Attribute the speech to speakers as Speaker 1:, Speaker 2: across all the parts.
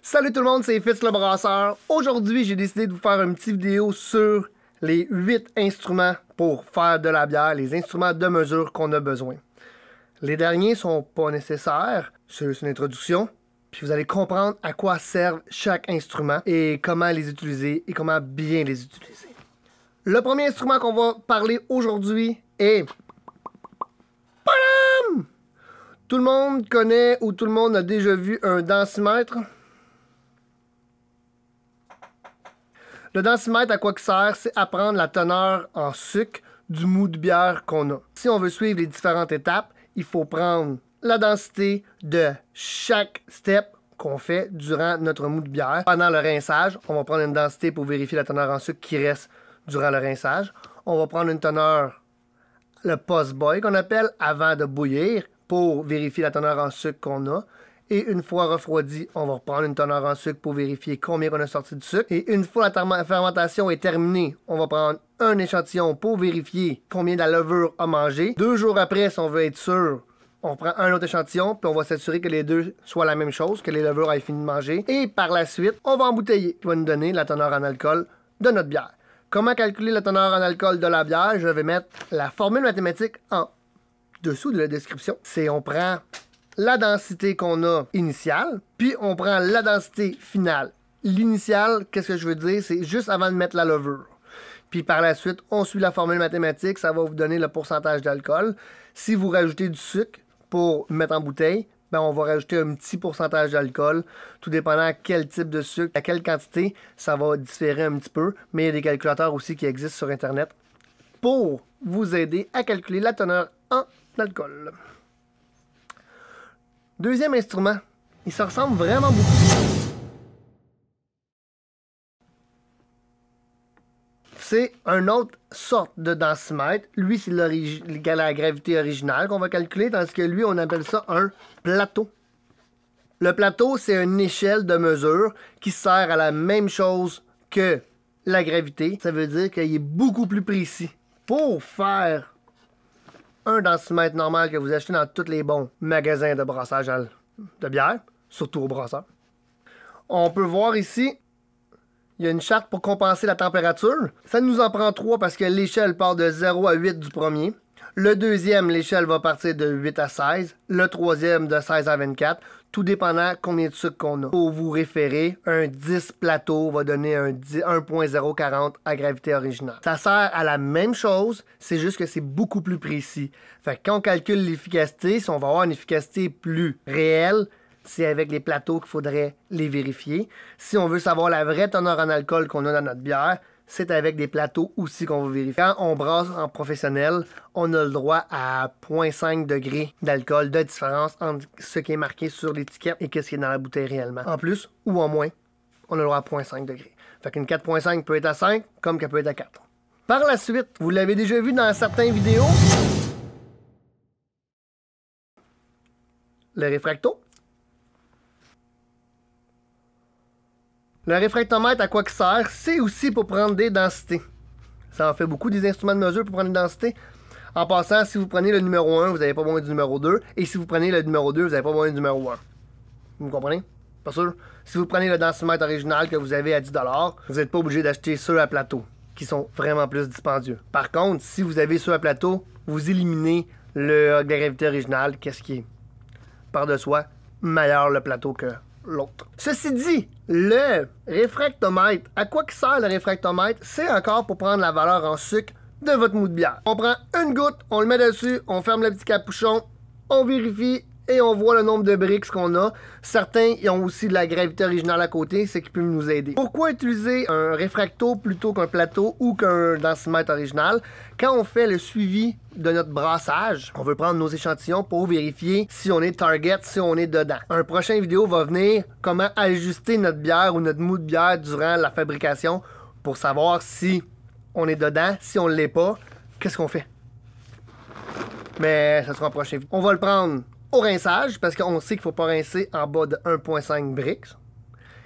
Speaker 1: Salut tout le monde, c'est Fitz le Brasseur. Aujourd'hui, j'ai décidé de vous faire une petite vidéo sur les 8 instruments pour faire de la bière, les instruments de mesure qu'on a besoin. Les derniers sont pas nécessaires, c'est une introduction, puis vous allez comprendre à quoi servent chaque instrument et comment les utiliser et comment bien les utiliser. Le premier instrument qu'on va parler aujourd'hui est tout le monde connaît ou tout le monde a déjà vu un densimètre. Le densimètre, à quoi il sert, c'est apprendre la teneur en sucre du mou de bière qu'on a. Si on veut suivre les différentes étapes, il faut prendre la densité de chaque step qu'on fait durant notre mou de bière. Pendant le rinçage, on va prendre une densité pour vérifier la teneur en sucre qui reste durant le rinçage. On va prendre une teneur, le post-boil qu'on appelle, avant de bouillir pour vérifier la teneur en sucre qu'on a. Et une fois refroidi, on va reprendre une teneur en sucre pour vérifier combien on a sorti de sucre. Et une fois la fermentation est terminée, on va prendre un échantillon pour vérifier combien de la levure a mangé. Deux jours après, si on veut être sûr, on prend un autre échantillon, puis on va s'assurer que les deux soient la même chose, que les levures aient fini de manger. Et par la suite, on va embouteiller, qui va nous donner la teneur en alcool de notre bière. Comment calculer la teneur en alcool de la bière? Je vais mettre la formule mathématique en dessous de la description. C'est on prend la densité qu'on a initiale, puis on prend la densité finale. L'initiale, qu'est-ce que je veux dire? C'est juste avant de mettre la levure. Puis par la suite, on suit la formule mathématique, ça va vous donner le pourcentage d'alcool. Si vous rajoutez du sucre pour mettre en bouteille, ben on va rajouter un petit pourcentage d'alcool, tout dépendant à quel type de sucre, à quelle quantité, ça va différer un petit peu. Mais il y a des calculateurs aussi qui existent sur Internet pour vous aider à calculer la teneur en alcool. Deuxième instrument. Il se ressemble vraiment beaucoup. C'est une autre sorte de densimètre. Lui, c'est la gravité originale qu'on va calculer, tandis que lui, on appelle ça un plateau. Le plateau, c'est une échelle de mesure qui sert à la même chose que la gravité. Ça veut dire qu'il est beaucoup plus précis. Pour faire un densimètre normal que vous achetez dans tous les bons magasins de brassage de bière, surtout au brasseur. On peut voir ici, il y a une charte pour compenser la température. Ça nous en prend trois parce que l'échelle part de 0 à 8 du premier. Le deuxième, l'échelle va partir de 8 à 16. Le troisième, de 16 à 24 tout dépendant combien de sucre qu'on a. Pour vous référer, un 10 plateau va donner un 1.040 à gravité originale. Ça sert à la même chose, c'est juste que c'est beaucoup plus précis. Fait quand on calcule l'efficacité, si on va avoir une efficacité plus réelle, c'est avec les plateaux qu'il faudrait les vérifier. Si on veut savoir la vraie teneur en alcool qu'on a dans notre bière, c'est avec des plateaux aussi qu'on va vérifier. Quand on brasse en professionnel, on a le droit à 0.5 degrés d'alcool de différence entre ce qui est marqué sur l'étiquette et ce qui est dans la bouteille réellement. En plus ou en moins, on a le droit à 0.5 degrés. Fait qu'une 4.5 peut être à 5 comme qu'elle peut être à 4. Par la suite, vous l'avez déjà vu dans certaines vidéos, le réfracto, Le réfractomètre, à quoi qu'il sert? C'est aussi pour prendre des densités. Ça en fait beaucoup des instruments de mesure pour prendre des densités. En passant, si vous prenez le numéro 1, vous n'avez pas besoin du numéro 2. Et si vous prenez le numéro 2, vous n'avez pas besoin du numéro 1. Vous comprenez? Pas sûr? Si vous prenez le densimètre original que vous avez à 10 vous n'êtes pas obligé d'acheter ceux à plateau, qui sont vraiment plus dispendieux. Par contre, si vous avez ceux à plateau, vous éliminez le la gravité originale, qu'est-ce qui est par de soi meilleur le plateau que l'autre. Ceci dit, le réfractomètre, à quoi que sert le réfractomètre? C'est encore pour prendre la valeur en sucre de votre mou de bière. On prend une goutte, on le met dessus, on ferme le petit capuchon, on vérifie, et on voit le nombre de briques qu'on a. Certains ont aussi de la gravité originale à côté, ce qui peut nous aider. Pourquoi utiliser un réfracto plutôt qu'un plateau ou qu'un densimètre original? Quand on fait le suivi de notre brassage, on veut prendre nos échantillons pour vérifier si on est target, si on est dedans. Un prochain vidéo va venir comment ajuster notre bière ou notre mou de bière durant la fabrication pour savoir si on est dedans, si on ne l'est pas, qu'est-ce qu'on fait? Mais ça sera un prochain On va le prendre au rinçage, parce qu'on sait qu'il ne faut pas rincer en bas de 1,5 briques,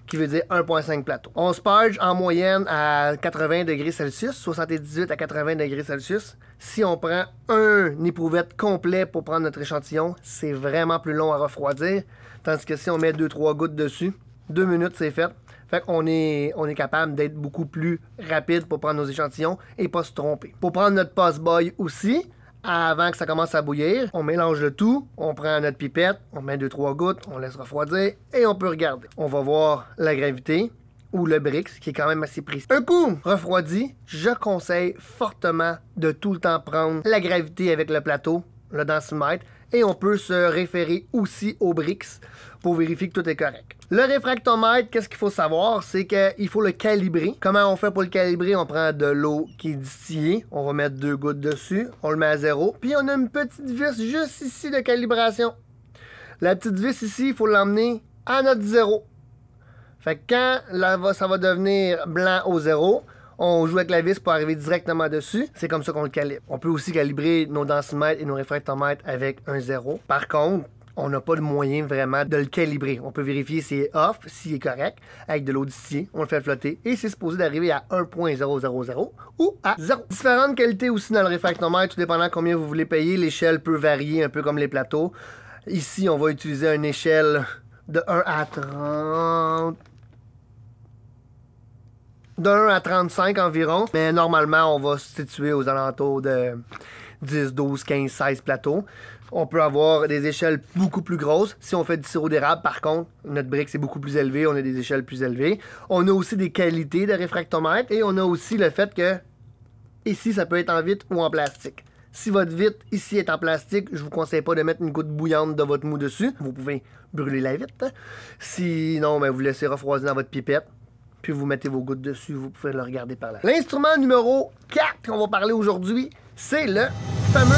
Speaker 1: qui veut dire 1,5 plateau. On spurge en moyenne à 80 degrés Celsius, 78 à 80 degrés Celsius. Si on prend un éprouvette complet pour prendre notre échantillon, c'est vraiment plus long à refroidir, tandis que si on met 2-3 gouttes dessus, 2 minutes, c'est fait. Fait qu'on est, on est capable d'être beaucoup plus rapide pour prendre nos échantillons et pas se tromper. Pour prendre notre postboy boy aussi, avant que ça commence à bouillir. On mélange le tout, on prend notre pipette, on met 2 trois gouttes, on laisse refroidir et on peut regarder. On va voir la gravité ou le Brix, qui est quand même assez précis. Un coup refroidi, je conseille fortement de tout le temps prendre la gravité avec le plateau, le densimètre, et on peut se référer aussi au Brix pour vérifier que tout est correct. Le réfractomètre, qu'est-ce qu'il faut savoir? C'est qu'il faut le calibrer. Comment on fait pour le calibrer? On prend de l'eau qui est distillée. On va mettre deux gouttes dessus. On le met à zéro. Puis on a une petite vis juste ici de calibration. La petite vis ici, il faut l'emmener à notre zéro. Fait que quand ça va devenir blanc au zéro, on joue avec la vis pour arriver directement dessus. C'est comme ça qu'on le calibre. On peut aussi calibrer nos densimètres et nos réfractomètres avec un zéro. Par contre, on n'a pas le moyen vraiment de le calibrer. On peut vérifier s'il est off, s'il est correct, avec de l'eau on le fait flotter, et c'est supposé d'arriver à 1.000 ou à 0. Différentes qualités aussi dans le réfractomètre, tout dépendant combien vous voulez payer, l'échelle peut varier un peu comme les plateaux. Ici, on va utiliser une échelle de 1 à 30 de 1 à 35 environ. Mais normalement, on va se situer aux alentours de 10, 12, 15, 16 plateaux. On peut avoir des échelles beaucoup plus grosses. Si on fait du sirop d'érable, par contre, notre brique c'est beaucoup plus élevé, on a des échelles plus élevées. On a aussi des qualités de réfractomètre et on a aussi le fait que ici ça peut être en vitre ou en plastique. Si votre vitre ici est en plastique, je vous conseille pas de mettre une goutte bouillante de votre mou dessus. Vous pouvez brûler la vitre. Sinon, ben, vous laissez refroidir dans votre pipette puis vous mettez vos gouttes dessus, vous pouvez le regarder par là. L'instrument numéro 4 qu'on va parler aujourd'hui, c'est le fameux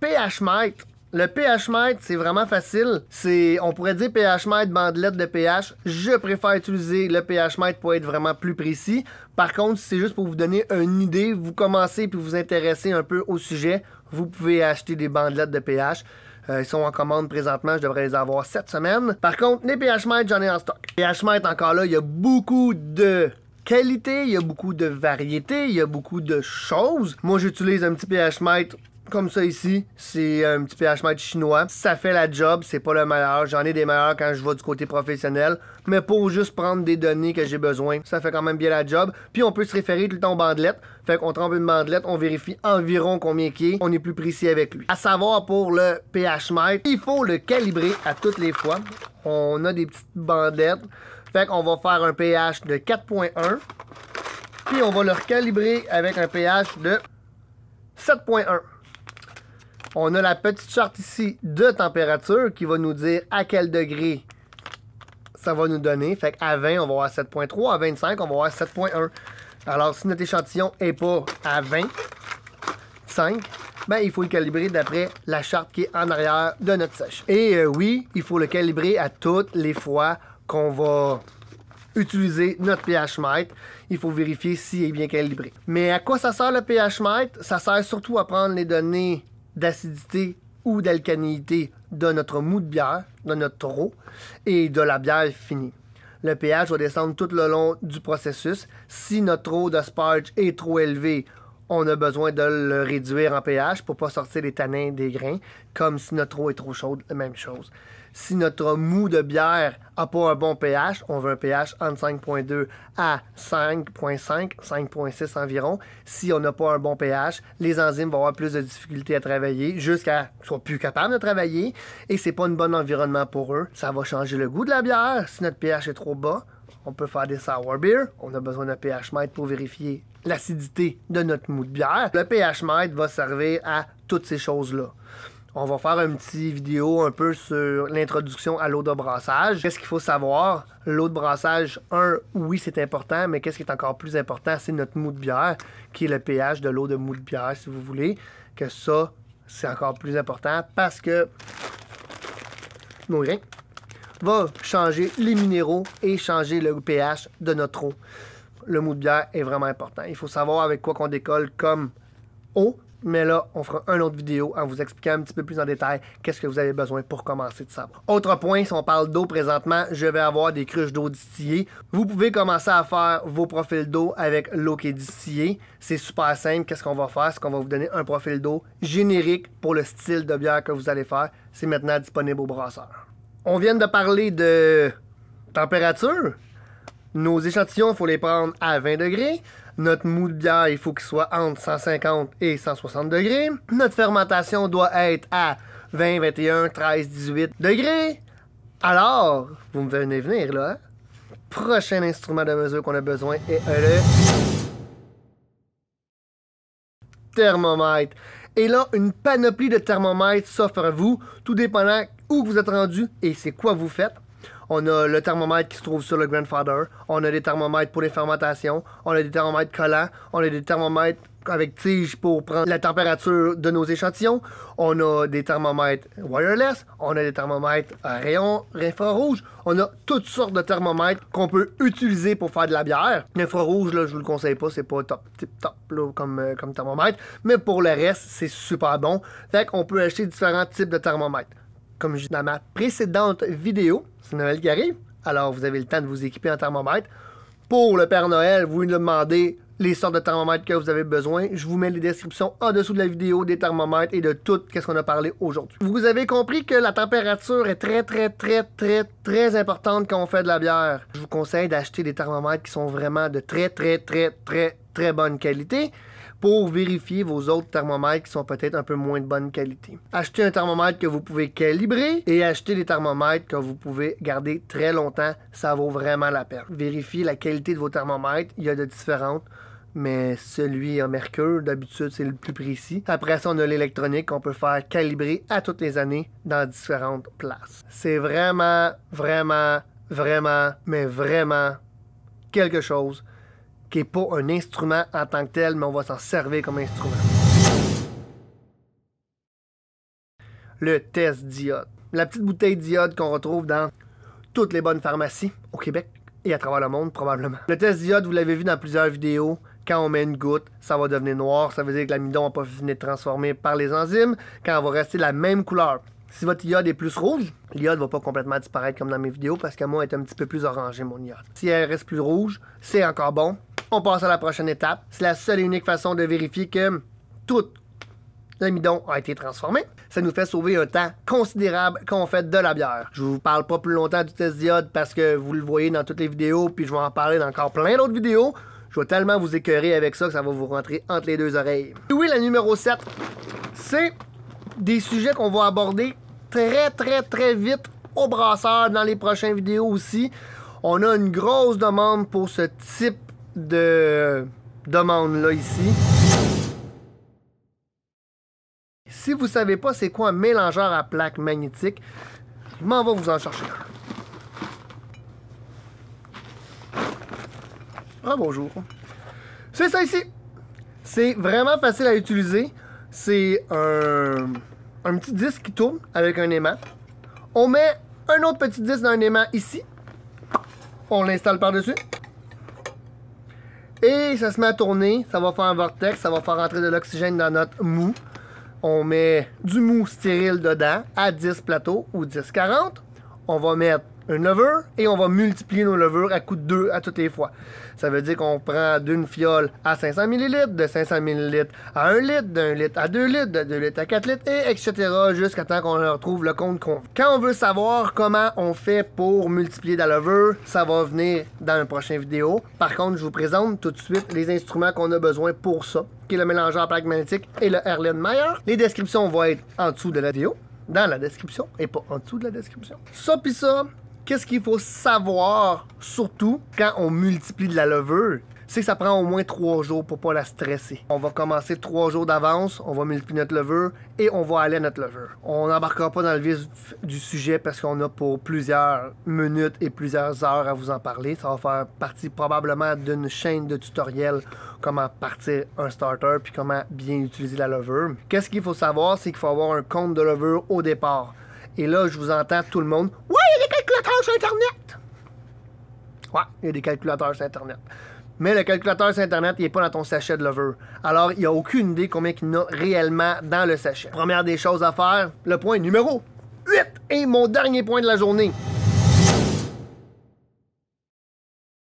Speaker 1: pH mètre. Le pH mètre, c'est vraiment facile. C'est, on pourrait dire pH mètre, bandelette de pH. Je préfère utiliser le pH mètre pour être vraiment plus précis. Par contre, si c'est juste pour vous donner une idée, vous commencez puis vous intéresser un peu au sujet, vous pouvez acheter des bandelettes de pH. Euh, ils sont en commande présentement, je devrais les avoir cette semaine. Par contre, les PH j'en ai en stock. PH Mite, encore là, il y a beaucoup de qualité, il y a beaucoup de variété, il y a beaucoup de choses. Moi, j'utilise un petit pH mètre comme ça ici, c'est un petit pH mètre chinois. Ça fait la job, c'est pas le meilleur. J'en ai des meilleurs quand je vais du côté professionnel. Mais pour juste prendre des données que j'ai besoin, ça fait quand même bien la job. Puis on peut se référer tout le temps aux bandelettes. Fait qu'on trempe une bandelette, on vérifie environ combien qui est. On est plus précis avec lui. À savoir pour le pH mètre, il faut le calibrer à toutes les fois. On a des petites bandelettes. Fait qu'on va faire un pH de 4.1. Puis on va le recalibrer avec un pH de 7.1. On a la petite charte ici de température qui va nous dire à quel degré ça va nous donner. Fait qu'à 20, on va avoir 7.3. À 25, on va avoir 7.1. Alors, si notre échantillon n'est pas à 25, ben, il faut le calibrer d'après la charte qui est en arrière de notre sèche. Et euh, oui, il faut le calibrer à toutes les fois qu'on va utiliser notre pH mètre. Il faut vérifier s'il est bien calibré. Mais à quoi ça sert le pH mètre? Ça sert surtout à prendre les données d'acidité ou d'alcanéité de notre mou de bière, de notre trou et de la bière finie. Le pH va descendre tout le long du processus. Si notre eau de sparge est trop élevé on a besoin de le réduire en pH pour pas sortir les tanins des grains, comme si notre eau est trop chaude, la même chose. Si notre mou de bière n'a pas un bon pH, on veut un pH entre 5.2 à 5.5, 5.6 environ. Si on n'a pas un bon pH, les enzymes vont avoir plus de difficultés à travailler jusqu'à qu'ils soient plus capables de travailler et c'est pas un bon environnement pour eux. Ça va changer le goût de la bière si notre pH est trop bas. On peut faire des sour beer, on a besoin d'un pH mètre pour vérifier l'acidité de notre mou de bière. Le pH mètre va servir à toutes ces choses-là. On va faire une petite vidéo un peu sur l'introduction à l'eau de brassage. Qu'est-ce qu'il faut savoir? L'eau de brassage, un, oui, c'est important, mais qu'est-ce qui est encore plus important, c'est notre mou de bière, qui est le pH de l'eau de mou de bière, si vous voulez. Que ça, c'est encore plus important parce que nos grain vont changer les minéraux et changer le pH de notre eau le mou de bière est vraiment important. Il faut savoir avec quoi qu'on décolle comme eau, mais là, on fera une autre vidéo en vous expliquant un petit peu plus en détail qu'est-ce que vous avez besoin pour commencer de savoir. Autre point, si on parle d'eau présentement, je vais avoir des cruches d'eau distillée. Vous pouvez commencer à faire vos profils d'eau avec l'eau qui est distillée. C'est super simple. Qu'est-ce qu'on va faire? C'est qu'on va vous donner un profil d'eau générique pour le style de bière que vous allez faire. C'est maintenant disponible au brasseur. On vient de parler de température. Nos échantillons, il faut les prendre à 20 degrés. Notre mou de bière, il faut qu'il soit entre 150 et 160 degrés. Notre fermentation doit être à 20, 21, 13, 18 degrés. Alors, vous me venez venir là. Hein? Prochain instrument de mesure qu'on a besoin est le thermomètre. Et là, une panoplie de thermomètres s'offre à vous, tout dépendant où vous êtes rendu et c'est quoi vous faites. On a le thermomètre qui se trouve sur le grandfather. On a des thermomètres pour les fermentations. On a des thermomètres collants. On a des thermomètres avec tige pour prendre la température de nos échantillons. On a des thermomètres wireless, on a des thermomètres à rayon infrarouge. On a toutes sortes de thermomètres qu'on peut utiliser pour faire de la bière. L'infrarouge, là, je vous le conseille pas, c'est pas top, top, top comme, euh, comme thermomètre. Mais pour le reste, c'est super bon. Fait qu'on peut acheter différents types de thermomètres. Comme je dans ma précédente vidéo, c'est Noël qui arrive, alors vous avez le temps de vous équiper en thermomètre. Pour le Père Noël, vous lui demandez les sortes de thermomètres que vous avez besoin. Je vous mets les descriptions en dessous de la vidéo des thermomètres et de tout ce qu'on a parlé aujourd'hui. Vous avez compris que la température est très, très, très, très, très importante quand on fait de la bière. Je vous conseille d'acheter des thermomètres qui sont vraiment de très, très, très, très, très bonne qualité pour vérifier vos autres thermomètres qui sont peut-être un peu moins de bonne qualité. Achetez un thermomètre que vous pouvez calibrer et achetez des thermomètres que vous pouvez garder très longtemps. Ça vaut vraiment la peine. Vérifiez la qualité de vos thermomètres. Il y a de différentes mais celui en mercure, d'habitude, c'est le plus précis. Après ça, on a l'électronique qu'on peut faire calibrer à toutes les années dans différentes places. C'est vraiment, vraiment, vraiment, mais vraiment quelque chose qui n'est pas un instrument en tant que tel, mais on va s'en servir comme instrument. Le test diode. La petite bouteille diode qu'on retrouve dans toutes les bonnes pharmacies au Québec et à travers le monde probablement. Le test diode, vous l'avez vu dans plusieurs vidéos, quand on met une goutte, ça va devenir noir, ça veut dire que l'amidon n'a pas fini de transformer par les enzymes, quand on va rester la même couleur. Si votre iode est plus rouge, l'iode va pas complètement disparaître comme dans mes vidéos parce que moi, elle est un petit peu plus orangée, mon iode. Si elle reste plus rouge, c'est encore bon, on passe à la prochaine étape. C'est la seule et unique façon de vérifier que tout l'amidon a été transformé. Ça nous fait sauver un temps considérable quand on fait de la bière. Je vous parle pas plus longtemps du test d'iode parce que vous le voyez dans toutes les vidéos, puis je vais en parler dans encore plein d'autres vidéos. Je vais tellement vous écœurer avec ça que ça va vous rentrer entre les deux oreilles. oui, la numéro 7, c'est des sujets qu'on va aborder très très très vite au brasseur dans les prochaines vidéos aussi. On a une grosse demande pour ce type de, demande là ici. Si vous savez pas c'est quoi un mélangeur à plaque magnétique je m'en vais vous en chercher Ah bonjour. C'est ça ici. C'est vraiment facile à utiliser. C'est un, un petit disque qui tourne avec un aimant. On met un autre petit disque dans un aimant ici. On l'installe par-dessus. Et ça se met à tourner, ça va faire un vortex, ça va faire entrer de l'oxygène dans notre mou. On met du mou stérile dedans à 10 plateaux ou 10-40. On va mettre un levure et on va multiplier nos levures à coup de deux à toutes les fois. Ça veut dire qu'on prend d'une fiole à 500 ml, de 500 ml à 1 litre, d'un litre à 2 litres, de 2 litres à 4 litres, et etc. jusqu'à temps qu'on retrouve le compte qu'on veut. Quand on veut savoir comment on fait pour multiplier de la levure, ça va venir dans une prochaine vidéo. Par contre, je vous présente tout de suite les instruments qu'on a besoin pour ça, qui est le mélangeur à plaque magnétique et le Erlenmeyer. Les descriptions vont être en dessous de la vidéo dans la description et pas en dessous de la description. Ça puis ça, Qu'est-ce qu'il faut savoir, surtout quand on multiplie de la levure? c'est que ça prend au moins trois jours pour pas la stresser. On va commencer trois jours d'avance, on va multiplier notre levure et on va aller à notre levure. On n'embarquera pas dans le vif du sujet parce qu'on a pour plusieurs minutes et plusieurs heures à vous en parler. Ça va faire partie probablement d'une chaîne de tutoriels comment partir un starter puis comment bien utiliser la levure. Qu'est-ce qu'il faut savoir, c'est qu'il faut avoir un compte de levure au départ. Et là, je vous entends tout le monde calculateur Internet. Ouais, il y a des calculateurs sur Internet. Mais le calculateur sur Internet, il n'est pas dans ton sachet de lover. Alors, il n'y a aucune idée combien il y en a réellement dans le sachet. Première des choses à faire, le point numéro 8 et mon dernier point de la journée.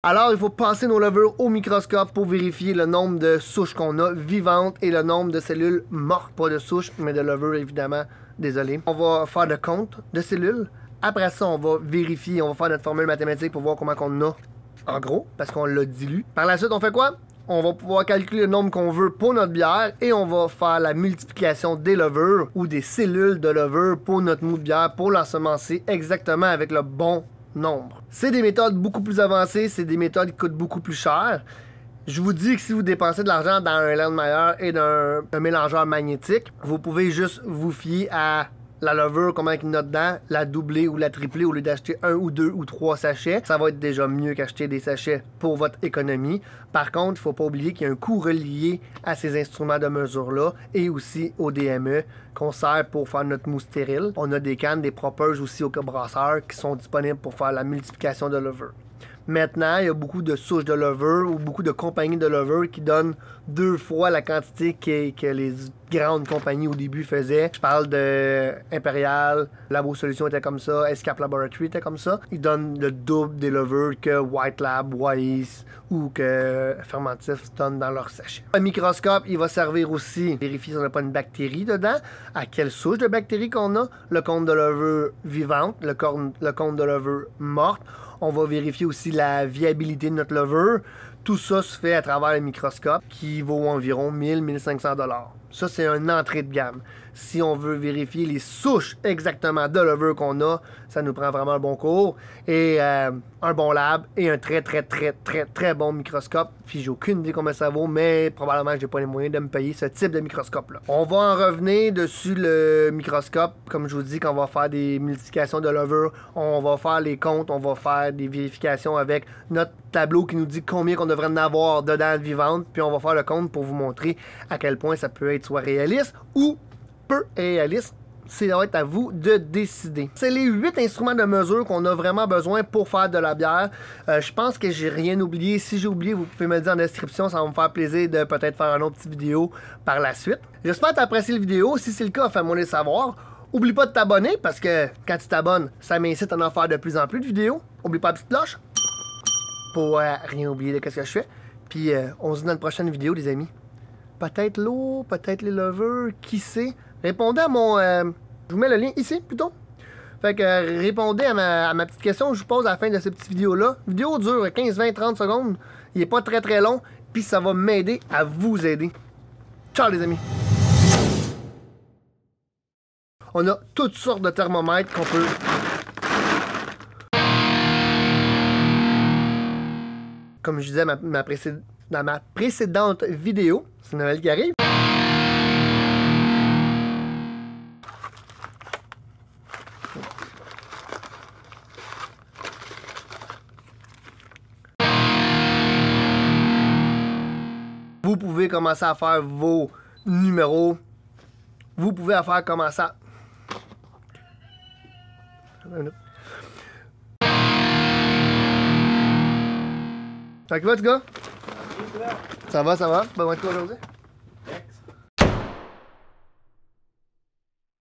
Speaker 1: Alors, il faut passer nos levures au microscope pour vérifier le nombre de souches qu'on a vivantes et le nombre de cellules mortes. Pas de souches, mais de levures, évidemment. Désolé. On va faire le compte de cellules après ça, on va vérifier, on va faire notre formule mathématique pour voir comment on a en gros, parce qu'on l'a dilue. Par la suite, on fait quoi? On va pouvoir calculer le nombre qu'on veut pour notre bière et on va faire la multiplication des levures ou des cellules de levure pour notre mou de bière pour l'ensemencer exactement avec le bon nombre. C'est des méthodes beaucoup plus avancées, c'est des méthodes qui coûtent beaucoup plus cher. Je vous dis que si vous dépensez de l'argent dans un Landmeyer et d'un mélangeur magnétique, vous pouvez juste vous fier à la levure, comment qu'il y a dedans, la doubler ou la tripler au lieu d'acheter un ou deux ou trois sachets. Ça va être déjà mieux qu'acheter des sachets pour votre économie. Par contre, il faut pas oublier qu'il y a un coût relié à ces instruments de mesure-là et aussi au DME qu'on sert pour faire notre mousse stérile. On a des cannes, des propeuses aussi au brasseur qui sont disponibles pour faire la multiplication de levure. Maintenant, il y a beaucoup de souches de levure ou beaucoup de compagnies de levure qui donnent deux fois la quantité que les Grande compagnie au début faisait, Je parle de Imperial, Labo Solutions était comme ça, Escape Laboratory était comme ça. Ils donnent le double des levures que White Lab, Wise ou que Fermentif donnent dans leur sachet. Un microscope, il va servir aussi vérifier si on n'a pas une bactérie dedans, à quelle souche de bactérie qu'on a, le compte de levure vivante, le, le compte de levure morte. On va vérifier aussi la viabilité de notre levure. Tout ça se fait à travers un microscope qui vaut environ 1000-1500 dollars. Ça, c'est une entrée de gamme. Si on veut vérifier les souches exactement de l'over qu'on a, ça nous prend vraiment un bon cours et euh, un bon lab et un très, très, très, très, très bon microscope. Puis j'ai aucune idée combien ça vaut, mais probablement que j'ai pas les moyens de me payer ce type de microscope-là. On va en revenir dessus le microscope. Comme je vous dis, quand on va faire des multiplications de l'over, on va faire les comptes, on va faire des vérifications avec notre tableau qui nous dit combien qu'on devrait en avoir dedans vivante, puis on va faire le compte pour vous montrer à quel point ça peut être Soit réaliste ou peu réaliste. C'est être à vous de décider. C'est les huit instruments de mesure qu'on a vraiment besoin pour faire de la bière. Euh, je pense que j'ai rien oublié. Si j'ai oublié, vous pouvez me le dire en description. Ça va me faire plaisir de peut-être faire une autre petite vidéo par la suite. J'espère que tu as apprécié la vidéo. Si c'est le cas, fais-moi le savoir. Oublie pas de t'abonner parce que quand tu t'abonnes, ça m'incite à en faire de plus en plus de vidéos. Oublie pas la petite cloche pour euh, rien oublier de ce que je fais. Puis euh, on se dit dans une prochaine vidéo, les amis peut-être l'eau, peut-être les lovers, qui sait. Répondez à mon... Euh, je vous mets le lien ici, plutôt. Fait que euh, répondez à ma, petite question que je vous pose à la fin de cette petite vidéo-là. Vidéo dure 15, 20, 30 secondes. Il n'est pas très très long, puis ça va m'aider à vous aider. Ciao les amis! On a toutes sortes de thermomètres qu'on peut... Comme je disais ma, ma précédente dans ma précédente vidéo. C'est Noël qui arrive. Vous pouvez commencer à faire vos numéros. Vous pouvez à faire commencer Ça Fait va gars, sama-sama, Bang Macu